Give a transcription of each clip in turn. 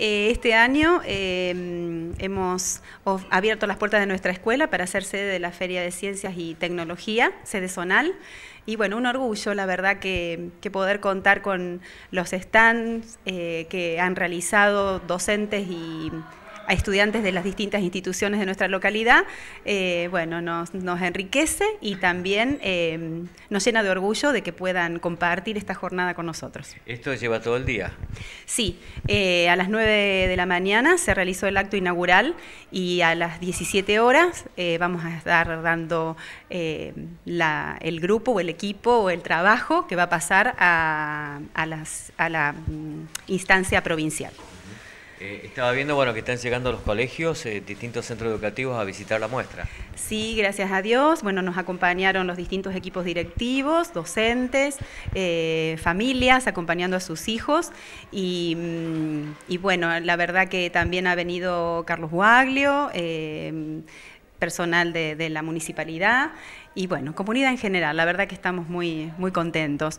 Eh, este año em, hemos abierto las puertas de nuestra escuela para ser sede de la Feria de Ciencias y Tecnología, sede zonal. Y bueno, un orgullo, la verdad, que, poder contar con los stands eh, que han realizado docentes y a estudiantes de las distintas instituciones de nuestra localidad, eh, bueno, nos, enriquece y también eh, nos llena de orgullo de que puedan compartir esta jornada con nosotros. ¿Esto lleva todo el día? Sí, eh, a las 9 de la mañana se realizó el acto inaugural y a las 17 horas vamos a estar dando el grupo o el equipo o el trabajo que va a pasar a la mm, instancia provincial. Eh, estaba viendo bueno, que están llegando los colegios, eh, distintos centros educativos a visitar la muestra. Sí, gracias a Dios. Bueno, nos acompañaron los distintos equipos directivos, docentes, eh, familias acompañando a sus hijos. Mm, y, bueno, la verdad que también ha venido Carlos Guaglio, personal de, la municipalidad y bueno, comunidad en general. La verdad que estamos muy, muy contentos.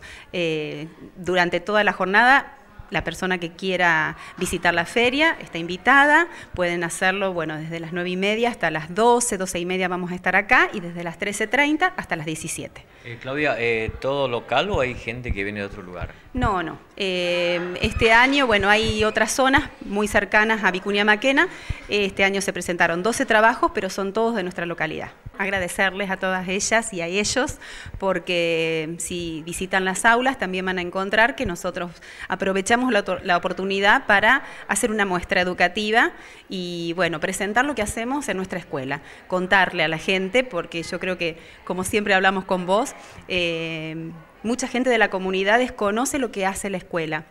durante toda la jornada la persona que quiera visitar la feria está invitada, pueden hacerlo bueno, desde las 9 y media hasta las 12, 12 y media vamos a estar acá y desde las 13.30 hasta las 17. Eh, Claudia, eh, ¿todo local o hay gente que viene de otro lugar? No, no, Em, este año, bueno, hay otras zonas muy cercanas a Vicuña Maquena. Este año se presentaron 12 trabajos, pero son todos de nuestra localidad. Agradecerles a todas ellas y a ellos, porque em, si visitan las aulas también van a encontrar que nosotros aprovechamos la, oportunidad para hacer una muestra educativa y, bueno, presentar lo que hacemos en nuestra escuela, contarle a la gente, porque yo creo que, como siempre hablamos con vos, em, mucha gente de la comunidad desconoce lo que hace la escuela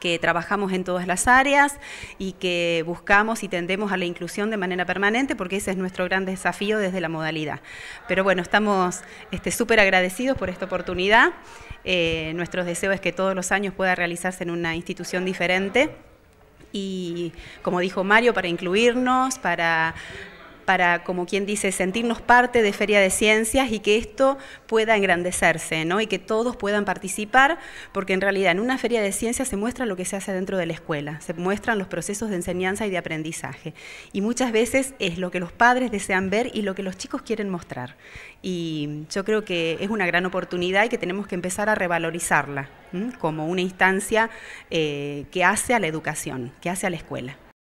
que trabajamos en todas las áreas y que buscamos y tendemos a la inclusión de manera permanente, porque ese es nuestro gran desafío desde la modalidad. Pero bueno, estamos este, súper agradecidos por esta oportunidad. Eh, nuestro deseo es que todos los años pueda realizarse en una institución diferente y como dijo Mario, para incluirnos, para para, como quien dice, sentirnos parte de Feria de Ciencias y que esto pueda engrandecerse, ¿no? Y que todos puedan participar, porque en realidad en una Feria de Ciencias se muestra lo que se hace dentro de la escuela, se muestran los procesos de enseñanza y de aprendizaje. Y muchas veces es lo que los padres desean ver y lo que los chicos quieren mostrar. Y yo creo que es una gran oportunidad y que tenemos que empezar a revalorizarla como una instancia eh, que hace a la educación, que hace a la escuela.